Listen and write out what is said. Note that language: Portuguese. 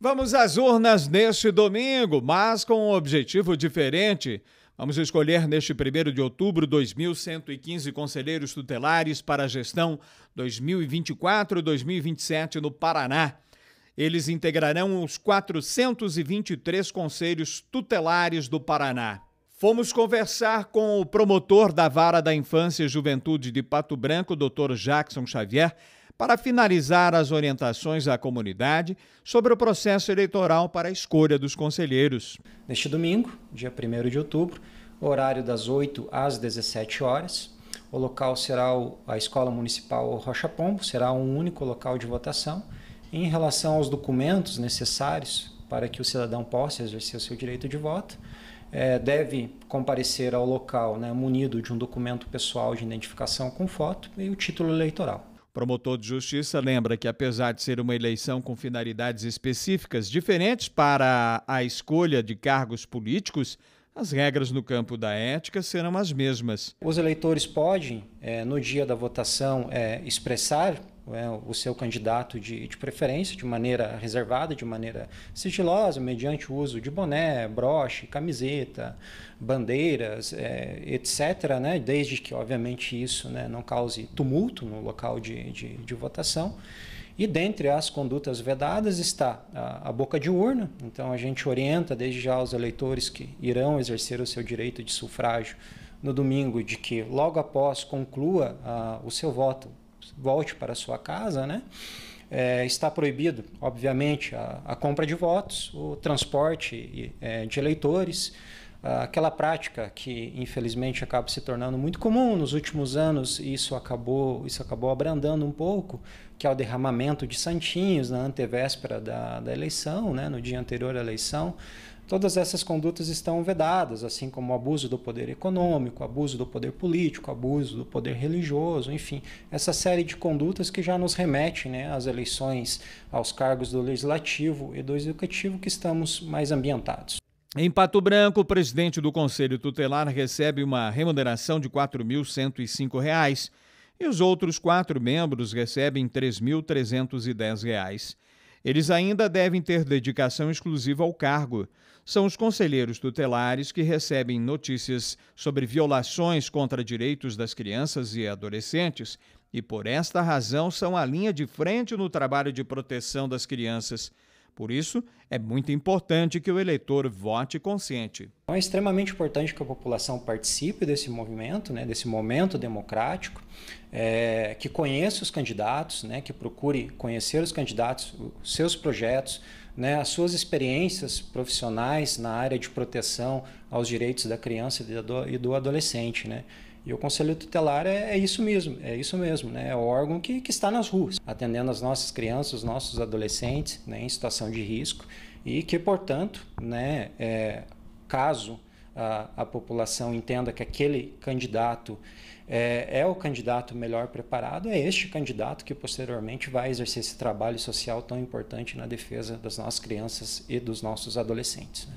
Vamos às urnas neste domingo, mas com um objetivo diferente. Vamos escolher neste 1 de outubro 2.115 conselheiros tutelares para a gestão 2024-2027 no Paraná. Eles integrarão os 423 conselhos tutelares do Paraná. Fomos conversar com o promotor da Vara da Infância e Juventude de Pato Branco, Dr. Jackson Xavier, para finalizar as orientações à comunidade sobre o processo eleitoral para a escolha dos conselheiros. Neste domingo, dia 1 de outubro, horário das 8 às 17 horas, o local será a Escola Municipal Rocha Pombo, será um único local de votação. Em relação aos documentos necessários para que o cidadão possa exercer o seu direito de voto, é, deve comparecer ao local né, munido de um documento pessoal de identificação com foto e o título eleitoral. Promotor de Justiça lembra que, apesar de ser uma eleição com finalidades específicas diferentes para a escolha de cargos políticos, as regras no campo da ética serão as mesmas. Os eleitores podem, eh, no dia da votação, eh, expressar né, o seu candidato de, de, preferência, de maneira reservada, de maneira sigilosa, mediante o uso de boné, broche, camiseta, bandeiras, é, etc., né? desde que, obviamente, isso né, não cause tumulto no local de, de, de, votação. E dentre as condutas vedadas está a, a boca de urna, então a gente orienta desde já os eleitores que irão exercer o seu direito de sufrágio no domingo, de que logo após conclua ah, o seu voto, volte para sua casa, né? É, está proibido, obviamente, a, a, compra de votos, o transporte é, de eleitores, ah, aquela prática que infelizmente acaba se tornando muito comum nos últimos anos e isso acabou isso acabou abrandando um pouco que é o derramamento de santinhos na antevéspera da, da eleição né no dia anterior à eleição todas essas condutas estão vedadas assim como o abuso do poder econômico abuso do poder político abuso do poder religioso enfim essa série de condutas que já nos remete né às eleições aos cargos do legislativo e do executivo que estamos mais ambientados em Pato Branco, o presidente do Conselho Tutelar recebe uma remuneração de R$ 4.105 e os outros quatro membros recebem R$ 3.310. Eles ainda devem ter dedicação exclusiva ao cargo. São os conselheiros tutelares que recebem notícias sobre violações contra direitos das crianças e adolescentes e, por esta razão, são a linha de frente no trabalho de proteção das crianças. Por isso, é muito importante que o eleitor vote consciente. Então, é extremamente importante que a população participe desse movimento, né, desse momento democrático, é, que conheça os candidatos, né, que procure conhecer os candidatos, os seus projetos, né, as suas experiências profissionais na área de proteção aos direitos da criança e do, e do adolescente. Né. E o Conselho Tutelar é, é isso mesmo, é isso mesmo, né? É o órgão que, que está nas ruas, atendendo as nossas crianças, os nossos adolescentes né, em situação de risco e que, portanto, né, é, caso a, a, população entenda que aquele candidato é, é, o candidato melhor preparado, é este candidato que posteriormente vai exercer esse trabalho social tão importante na defesa das nossas crianças e dos nossos adolescentes. Né?